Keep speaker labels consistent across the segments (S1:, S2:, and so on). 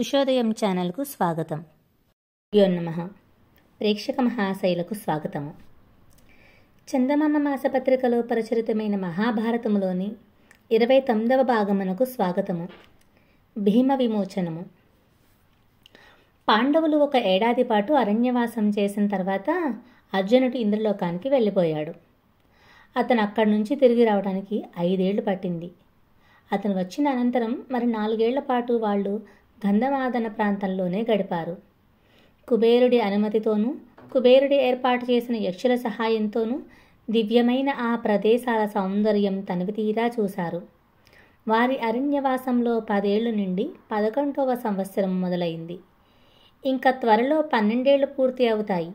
S1: ఉషోదయం ఛానల్కు స్వాగతం నమ ప్రేక్షక మహాశైలకు స్వాగతము చందమామ మాసపత్రికలో ప్రచురితమైన మహాభారతములోని ఇరవై తొమ్మిదవ భాగమునకు స్వాగతము భీమ విమోచనము పాండవులు ఒక ఏడాది పాటు అరణ్యవాసం చేసిన తర్వాత అర్జునుడు ఇంద్రలోకానికి వెళ్ళిపోయాడు అతను అక్కడి నుంచి తిరిగి రావడానికి ఐదేళ్లు పట్టింది అతను వచ్చిన అనంతరం మరి నాలుగేళ్ల పాటు వాళ్ళు గంధమాదన ప్రాంతంలోనే గడిపారు కుబేరుడి అనుమతితోనూ కుబేరుడి ఏర్పాటు చేసిన యక్షుల సహాయంతోనూ దివ్యమైన ఆ ప్రదేశాల సౌందర్యం తీరా చూశారు వారి అరణ్యవాసంలో పదేళ్లు నుండి పదకొండవ సంవత్సరం మొదలైంది ఇంకా త్వరలో పన్నెండేళ్లు పూర్తి అవుతాయి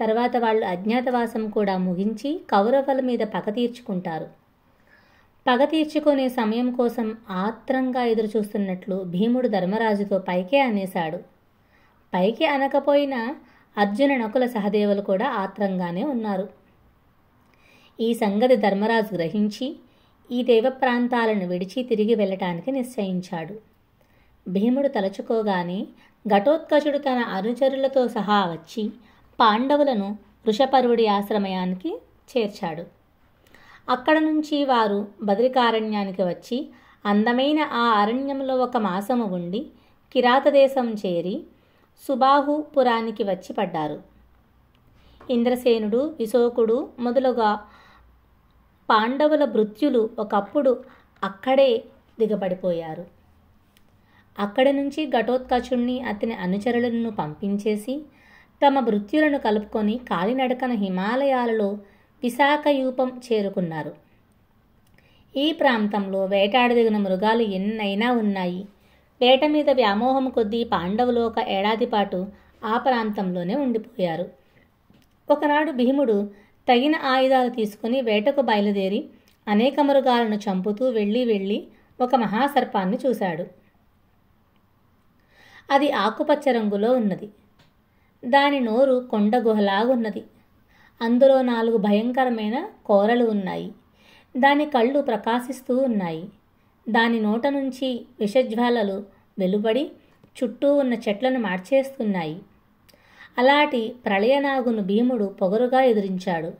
S1: తర్వాత వాళ్ళు అజ్ఞాతవాసం కూడా ముగించి కౌరవుల మీద పగ తీర్చుకుంటారు పగ తీర్చుకునే సమయం కోసం ఆత్రంగా ఎదురుచూస్తున్నట్లు భీముడు ధర్మరాజుతో పైకే అనేశాడు పైకి అనకపోయినా అర్జున నకుల సహదేవులు కూడా ఆత్రంగానే ఉన్నారు ఈ సంగతి ధర్మరాజు గ్రహించి ఈ దేవ ప్రాంతాలను విడిచి తిరిగి వెళ్ళటానికి నిశ్చయించాడు భీముడు తలచుకోగానే ఘటోత్కచుడు తన అనుచరులతో సహా వచ్చి పాండవులను వృషపర్వుడి ఆశ్రమయానికి చేర్చాడు అక్కడ నుంచి వారు బదరికారణ్యానికి వచ్చి అందమైన ఆ అరణ్యంలో ఒక మాసము ఉండి కిరాతదేశం చేరి సుబాహుపురానికి వచ్చి పడ్డారు ఇంద్రసేనుడు విశోకుడు మొదలుగా పాండవుల మృత్యులు ఒకప్పుడు అక్కడే దిగబడిపోయారు అక్కడి నుంచి ఘటోత్కచుణ్ణి అతని అనుచరులను పంపించేసి తమ మృత్యులను కలుపుకొని కాలినడకన హిమాలయాలలో విశాఖయూపం చేరుకున్నారు ఈ ప్రాంతంలో వేటాడదగిన మృగాలు ఎన్నైనా ఉన్నాయి వేట మీద వ్యామోహం కొద్దీ పాండవులు ఒక ఏడాది పాటు ఆ ప్రాంతంలోనే ఉండిపోయారు ఒకనాడు భీముడు తగిన ఆయుధాలు తీసుకుని వేటకు బయలుదేరి అనేక మృగాలను చంపుతూ వెళ్ళి వెళ్ళి ఒక మహాసర్పాన్ని చూశాడు అది ఆకుపచ్చ రంగులో ఉన్నది దాని నోరు కొండ గుహలాగున్నది అందులో నాలుగు భయంకరమైన కోరలు ఉన్నాయి దాని కళ్ళు ప్రకాశిస్తూ ఉన్నాయి దాని నోట నుంచి విషజ్వాలలు వెలువడి చుట్టూ ఉన్న చెట్లను మార్చేస్తున్నాయి అలాంటి ప్రళయనాగును భీముడు పొగరుగా ఎదిరించాడు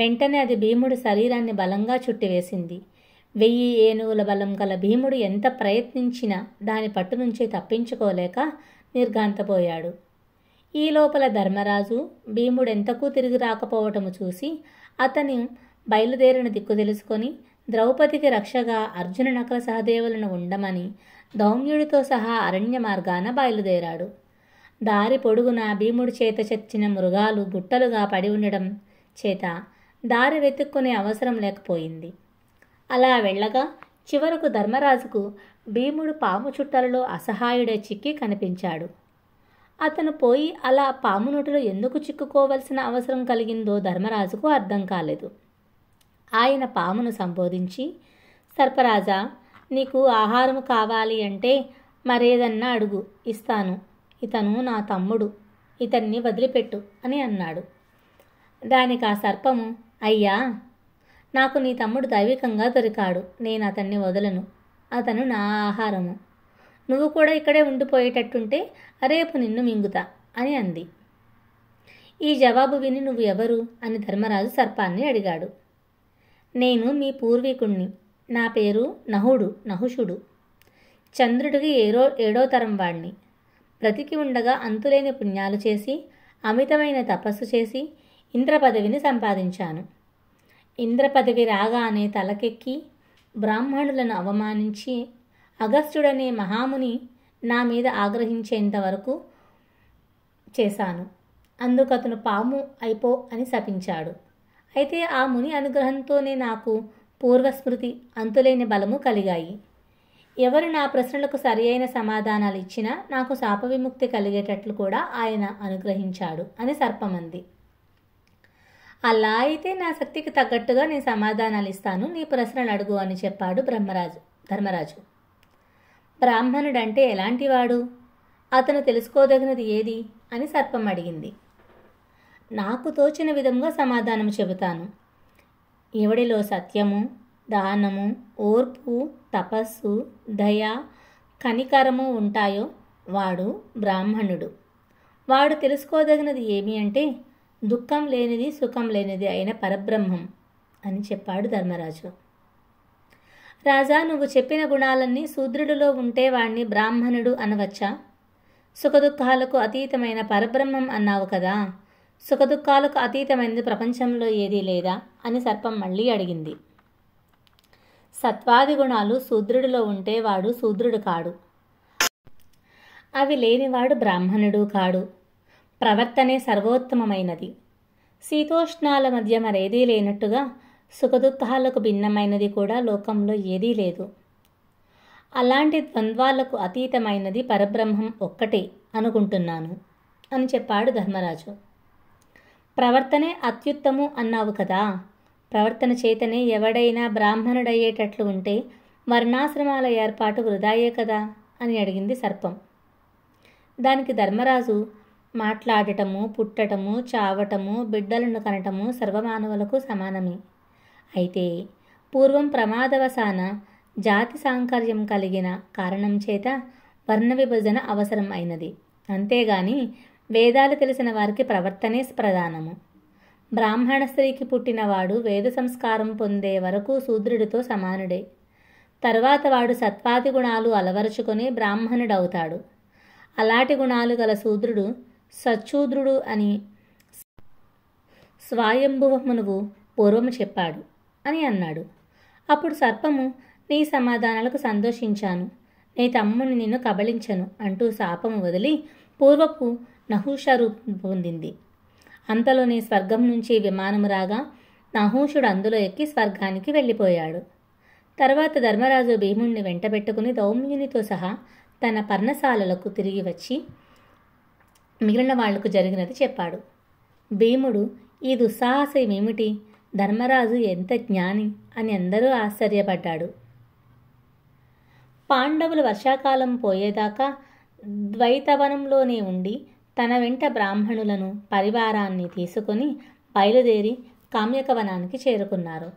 S1: వెంటనే అది భీముడి శరీరాన్ని బలంగా చుట్టివేసింది వెయ్యి ఏనుగుల బలం గల భీముడు ఎంత ప్రయత్నించినా దాని పట్టు నుంచి తప్పించుకోలేక నిర్గాంతపోయాడు ఈ లోపల ధర్మరాజు భీముడెంతకూ తిరిగి రాకపోవటము చూసి అతని బయలుదేరిన దిక్కు తెలుసుకొని ద్రౌపదికి రక్షగా అర్జున నకల సహదేవులను ఉండమని దౌమ్యుడితో సహా అరణ్య మార్గాన బయలుదేరాడు దారి పొడుగున భీముడి చేత చచ్చిన మృగాలు బుట్టలుగా పడి ఉండడం చేత దారి వెతుక్కునే అవసరం లేకపోయింది అలా వెళ్ళగా చివరకు ధర్మరాజుకు భీముడు పాము చుట్టలలో అసహాయుడే చిక్కి కనిపించాడు అతను పోయి అలా పాము నోటిలో ఎందుకు చిక్కుకోవలసిన అవసరం కలిగిందో ధర్మరాజుకు అర్థం కాలేదు ఆయన పామును సంబోధించి సర్పరాజా నీకు ఆహారం కావాలి అంటే మరేదన్నా అడుగు ఇస్తాను ఇతను నా తమ్ముడు ఇతన్ని వదిలిపెట్టు అని అన్నాడు దానికి ఆ సర్పము అయ్యా నాకు నీ తమ్ముడు దైవికంగా దొరికాడు నేను అతన్ని వదలను అతను నా ఆహారము నువ్వు కూడా ఇక్కడే ఉండిపోయేటట్టుంటే రేపు నిన్ను మింగుతా అని అంది ఈ జవాబు విని నువ్వు ఎవరు అని ధర్మరాజు సర్పాన్ని అడిగాడు నేను మీ పూర్వీకుణ్ణి నా పేరు నహుడు నహుషుడు చంద్రుడికి ఏడో ఏడో తరం వాణ్ణి బ్రతికి ఉండగా అంతులేని పుణ్యాలు చేసి అమితమైన తపస్సు చేసి ఇంద్ర పదవిని సంపాదించాను ఇంద్ర పదవి రాగానే తలకెక్కి బ్రాహ్మణులను అవమానించి అగస్త్యుడనే మహాముని నా మీద ఆగ్రహించేంత వరకు చేశాను అందుకతను పాము అయిపో అని శపించాడు అయితే ఆ ముని అనుగ్రహంతోనే నాకు పూర్వస్మృతి అంతులేని బలము కలిగాయి ఎవరు నా ప్రశ్నలకు సరియైన సమాధానాలు ఇచ్చినా నాకు శాప విముక్తి కలిగేటట్లు కూడా ఆయన అనుగ్రహించాడు అని సర్పమంది అలా అయితే నా శక్తికి తగ్గట్టుగా నేను సమాధానాలు ఇస్తాను నీ ప్రశ్నలు అడుగు అని చెప్పాడు బ్రహ్మరాజు ధర్మరాజు బ్రాహ్మణుడంటే ఎలాంటివాడు అతను తెలుసుకోదగినది ఏది అని సర్పం అడిగింది నాకు తోచిన విధంగా సమాధానం చెబుతాను ఎవడిలో సత్యము దానము ఓర్పు తపస్సు దయ కనికరము ఉంటాయో వాడు బ్రాహ్మణుడు వాడు తెలుసుకోదగినది ఏమి అంటే దుఃఖం లేనిది సుఖం లేనిది అయిన పరబ్రహ్మం అని చెప్పాడు ధర్మరాజు రాజా నువ్వు చెప్పిన గుణాలన్నీ శూద్రుడిలో ఉంటే వాణ్ణి బ్రాహ్మణుడు అనవచ్చా సుఖదుఖాలకు అతీతమైన పరబ్రహ్మం అన్నావు కదా సుఖదుఖాలకు అతీతమైనది ప్రపంచంలో ఏదీ లేదా అని సర్పం మళ్ళీ అడిగింది సత్వాది గుణాలు శూద్రుడిలో ఉంటే వాడు శూద్రుడు కాడు అవి లేనివాడు బ్రాహ్మణుడు కాడు ప్రవర్తనే సర్వోత్తమమైనది శీతోష్ణాల మధ్య మరేదీ లేనట్టుగా సుఖదుఖాలకు భిన్నమైనది కూడా లోకంలో ఏదీ లేదు అలాంటి ద్వంద్వాలకు అతీతమైనది పరబ్రహ్మం ఒక్కటే అనుకుంటున్నాను అని చెప్పాడు ధర్మరాజు ప్రవర్తనే అత్యుత్తము అన్నావు కదా ప్రవర్తన చేతనే ఎవడైనా బ్రాహ్మణుడయ్యేటట్లు ఉంటే వర్ణాశ్రమాల ఏర్పాటు వృధాయే కదా అని అడిగింది సర్పం దానికి ధర్మరాజు మాట్లాడటము పుట్టటము చావటము బిడ్డలను కనటము సర్వమానవులకు సమానమే అయితే పూర్వం ప్రమాదవశాన జాతి సాంకర్యం కలిగిన కారణం చేత వర్ణ విభజన అవసరం అయినది అంతేగాని వేదాలు తెలిసిన వారికి ప్రవర్తనే ప్రధానము బ్రాహ్మణ స్త్రీకి పుట్టినవాడు వేద సంస్కారం పొందే వరకు శూద్రుడితో సమానుడే తర్వాత వాడు సత్వాది గుణాలు అలవరుచుకొని బ్రాహ్మణుడవుతాడు అలాంటి గుణాలు గల శూద్రుడు సచ్చూద్రుడు అని స్వాయంభువమునువు పూర్వము చెప్పాడు అని అన్నాడు అప్పుడు సర్పము నీ సమాధానాలకు సంతోషించాను నీ తమ్ముని నిన్ను కబలించను అంటూ శాపము వదిలి పూర్వపు నహూష రూపం పొందింది అంతలోనే స్వర్గం నుంచి విమానము రాగా నహూషుడు అందులో ఎక్కి స్వర్గానికి వెళ్ళిపోయాడు తర్వాత ధర్మరాజు భీముణ్ణి వెంటబెట్టుకుని దౌమ్యునితో సహా తన పర్ణశాలలకు తిరిగి వచ్చి మిగిలిన వాళ్లకు జరిగినది చెప్పాడు భీముడు ఈ దుస్సాహసం ఏమిటి ధర్మరాజు ఎంత జ్ఞాని అని అందరూ ఆశ్చర్యపడ్డాడు పాండవులు వర్షాకాలం పోయేదాకా ద్వైతవనంలోనే ఉండి తన వెంట బ్రాహ్మణులను పరివారాన్ని తీసుకొని బయలుదేరి కామ్యకవనానికి చేరుకున్నారు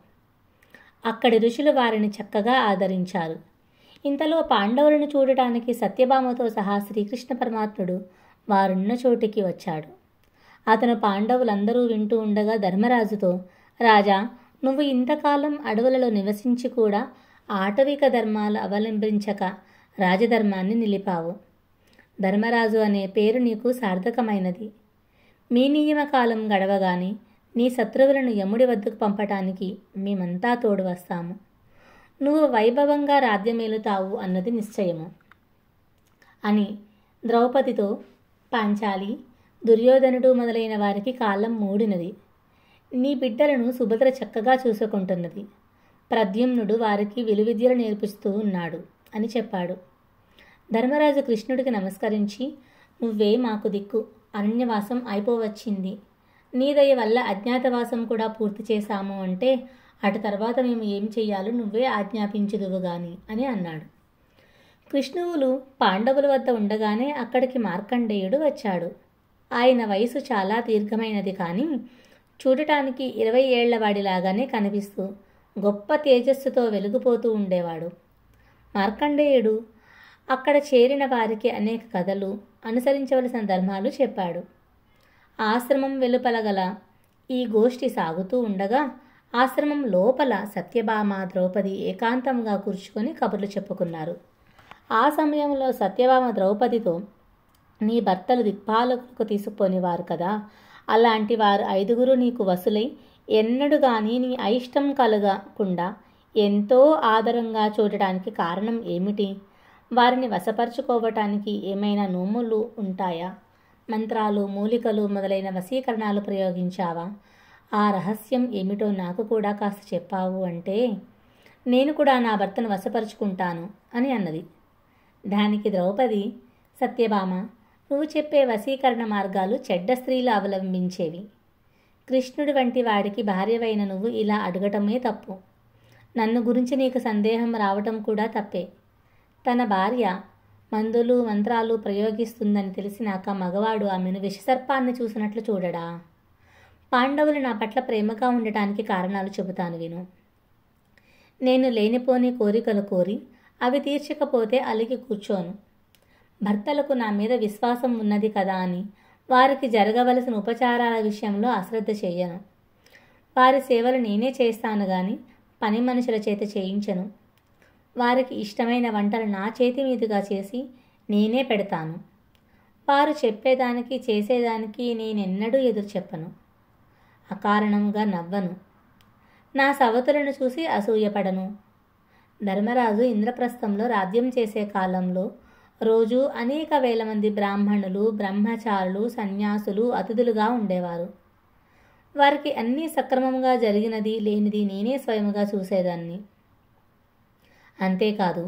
S1: అక్కడి ఋషులు వారిని చక్కగా ఆదరించారు ఇంతలో పాండవులను చూడటానికి సత్యభామతో సహా శ్రీకృష్ణ పరమాత్ముడు వారున్న చోటికి వచ్చాడు అతను పాండవులందరూ వింటూ ఉండగా ధర్మరాజుతో రాజా నువ్వు ఇంతకాలం అడవులలో నివసించి కూడా ఆటవిక ధర్మాలు అవలంబించక రాజధర్మాన్ని నిలిపావు ధర్మరాజు అనే పేరు నీకు సార్థకమైనది మీ నియమకాలం గడవగానే నీ శత్రువులను యముడి వద్దకు పంపటానికి మేమంతా తోడు వస్తాము నువ్వు వైభవంగా రాజ్యమేలుతావు అన్నది నిశ్చయము అని ద్రౌపదితో పాంచాలి దుర్యోధనుడు మొదలైన వారికి కాలం మూడినది నీ బిడ్డలను సుభద్ర చక్కగా చూసుకుంటున్నది ప్రద్యుమ్నుడు వారికి విలువిద్యలు నేర్పిస్తూ ఉన్నాడు అని చెప్పాడు ధర్మరాజు కృష్ణుడికి నమస్కరించి నువ్వే మాకు దిక్కు అరణ్యవాసం అయిపోవచ్చింది నీ దయ వల్ల అజ్ఞాతవాసం కూడా పూర్తి చేశాము అంటే అటు తర్వాత మేము ఏం చెయ్యాలో నువ్వే ఆజ్ఞాపించదువు గాని అని అన్నాడు కృష్ణువులు పాండవుల వద్ద ఉండగానే అక్కడికి మార్కండేయుడు వచ్చాడు ఆయన వయసు చాలా దీర్ఘమైనది కానీ చూడటానికి ఇరవై ఏళ్లవాడిలాగానే కనిపిస్తూ గొప్ప తేజస్సుతో వెలిగిపోతూ ఉండేవాడు మార్కండేయుడు అక్కడ చేరిన వారికి అనేక కథలు అనుసరించవలసిన ధర్మాలు చెప్పాడు ఆశ్రమం వెలుపలగల ఈ గోష్ఠి సాగుతూ ఉండగా ఆశ్రమం లోపల సత్యభామ ద్రౌపది ఏకాంతంగా కూర్చుకొని కబుర్లు చెప్పుకున్నారు ఆ సమయంలో సత్యభామ ద్రౌపదితో నీ భర్తలు దిక్పాలకులకు వారు కదా అలాంటి వారు ఐదుగురు నీకు వసులై ఎన్నడు కానీ నీ అయిష్టం కలగకుండా ఎంతో ఆదరంగా చూడటానికి కారణం ఏమిటి వారిని వశపరుచుకోవటానికి ఏమైనా నోములు ఉంటాయా మంత్రాలు మూలికలు మొదలైన వశీకరణాలు ప్రయోగించావా ఆ రహస్యం ఏమిటో నాకు కూడా కాస్త చెప్పావు అంటే నేను కూడా నా భర్తను వశపరుచుకుంటాను అని అన్నది దానికి ద్రౌపది సత్యభామ నువ్వు చెప్పే వశీకరణ మార్గాలు చెడ్డ స్త్రీలు అవలంబించేవి కృష్ణుడి వంటి వాడికి భార్యవైన నువ్వు ఇలా అడగటమే తప్పు నన్ను గురించి నీకు సందేహం రావటం కూడా తప్పే తన భార్య మందులు మంత్రాలు ప్రయోగిస్తుందని తెలిసినాక మగవాడు ఆమెను విషసర్పాన్ని చూసినట్లు చూడడా పాండవులు నా పట్ల ప్రేమగా ఉండటానికి కారణాలు చెబుతాను విను నేను లేనిపోని కోరికలు కోరి అవి తీర్చకపోతే అలిగి కూర్చోను భర్తలకు నా మీద విశ్వాసం ఉన్నది కదా అని వారికి జరగవలసిన ఉపచారాల విషయంలో అశ్రద్ధ చేయను వారి సేవలు నేనే చేస్తాను కానీ పని మనుషుల చేత చేయించను వారికి ఇష్టమైన వంటలు నా చేతి మీదుగా చేసి నేనే పెడతాను వారు చెప్పేదానికి చేసేదానికి నేనెన్నడూ ఎదురు చెప్పను అకారణంగా నవ్వను నా సవతులను చూసి అసూయపడను ధర్మరాజు ఇంద్రప్రస్థంలో రాజ్యం చేసే కాలంలో రోజు అనేక వేల మంది బ్రాహ్మణులు బ్రహ్మచారులు సన్యాసులు అతిథులుగా ఉండేవారు వారికి అన్నీ సక్రమంగా జరిగినది లేనిది నేనే స్వయంగా చూసేదాన్ని అంతేకాదు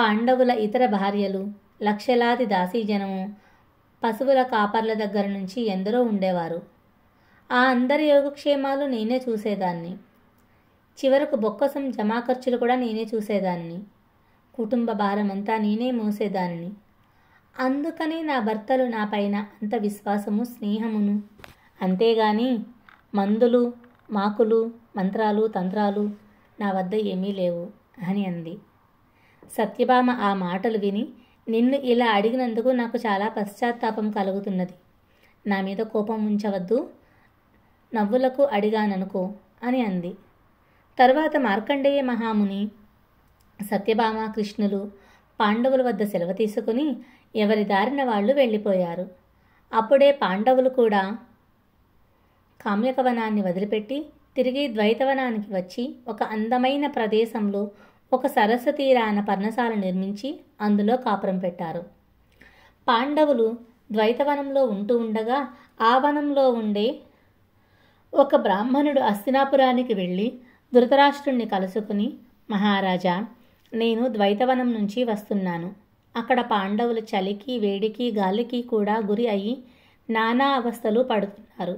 S1: పాండవుల ఇతర భార్యలు లక్షలాది దాసీజనము పశువుల కాపర్ల దగ్గర నుంచి ఎందరో ఉండేవారు ఆ అందరి యోగక్షేమాలు నేనే చూసేదాన్ని చివరకు బొక్కసం జమా ఖర్చులు కూడా నేనే చూసేదాన్ని కుటుంబ భారమంతా నేనే మోసేదానిని అందుకనే నా భర్తలు నాపైన అంత విశ్వాసము స్నేహమును అంతేగాని మందులు మాకులు మంత్రాలు తంత్రాలు నా వద్ద ఏమీ లేవు అని అంది సత్యభామ ఆ మాటలు విని నిన్ను ఇలా అడిగినందుకు నాకు చాలా పశ్చాత్తాపం కలుగుతున్నది నా మీద కోపం ఉంచవద్దు నవ్వులకు అడిగాననుకో అని అంది తర్వాత మార్కండేయ మహాముని సత్యభామ కృష్ణులు పాండవుల వద్ద సెలవు తీసుకుని ఎవరి దారిన వాళ్ళు వెళ్ళిపోయారు అప్పుడే పాండవులు కూడా కామ్యకవనాన్ని వదిలిపెట్టి తిరిగి ద్వైతవనానికి వచ్చి ఒక అందమైన ప్రదేశంలో ఒక సరస్సు తీరాన పర్ణశాల నిర్మించి అందులో కాపురం పెట్టారు పాండవులు ద్వైతవనంలో ఉంటూ ఉండగా ఆ వనంలో ఉండే ఒక బ్రాహ్మణుడు అస్తినాపురానికి వెళ్ళి ధృతరాష్ట్రుణ్ణి కలుసుకుని మహారాజా నేను ద్వైతవనం నుంచి వస్తున్నాను అక్కడ పాండవులు చలికి వేడికి గాలికి కూడా గురి అయి నానా అవస్థలు పడుతున్నారు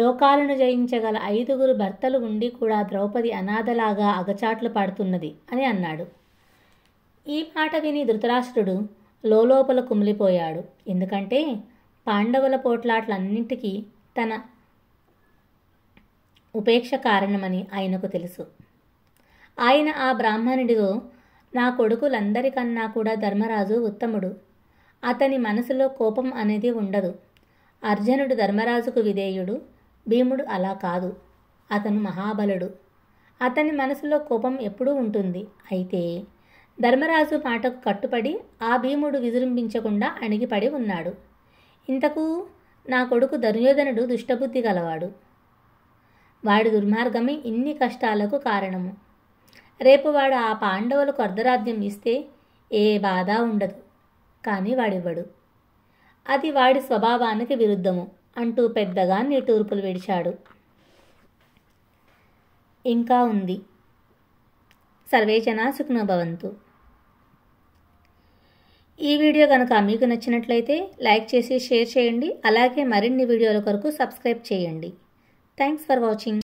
S1: లోకాలను జయించగల ఐదుగురు భర్తలు ఉండి కూడా ద్రౌపది అనాథలాగా అగచాట్లు పడుతున్నది అని అన్నాడు ఈ మాట విని ధృతరాష్ట్రుడు లోపల కుమిలిపోయాడు ఎందుకంటే పాండవుల పోట్లాట్లన్నింటికీ తన ఉపేక్ష కారణమని ఆయనకు తెలుసు ఆయన ఆ బ్రాహ్మణుడు నా కొడుకులందరికన్నా కూడా ధర్మరాజు ఉత్తముడు అతని మనసులో కోపం అనేది ఉండదు అర్జునుడు ధర్మరాజుకు విధేయుడు భీముడు అలా కాదు అతను మహాబలుడు అతని మనసులో కోపం ఎప్పుడూ ఉంటుంది అయితే ధర్మరాజు మాటకు కట్టుపడి ఆ భీముడు విజృంభించకుండా అణిగిపడి ఉన్నాడు ఇంతకు నా కొడుకు దుర్యోధనుడు దుష్టబుద్ధి గలవాడు వాడి దుర్మార్గమే ఇన్ని కష్టాలకు కారణము రేపు వాడు ఆ పాండవులకు అర్ధరాజ్యం ఇస్తే ఏ బాధ ఉండదు కానీ వాడివ్వడు అది వాడి స్వభావానికి విరుద్ధము అంటూ పెద్దగా నీటూర్పులు విడిచాడు ఇంకా ఉంది జనా సుఖ్నభవంతు ఈ వీడియో కనుక మీకు నచ్చినట్లయితే లైక్ చేసి షేర్ చేయండి అలాగే మరిన్ని వీడియోల కొరకు సబ్స్క్రైబ్ చేయండి థ్యాంక్స్ ఫర్ వాచింగ్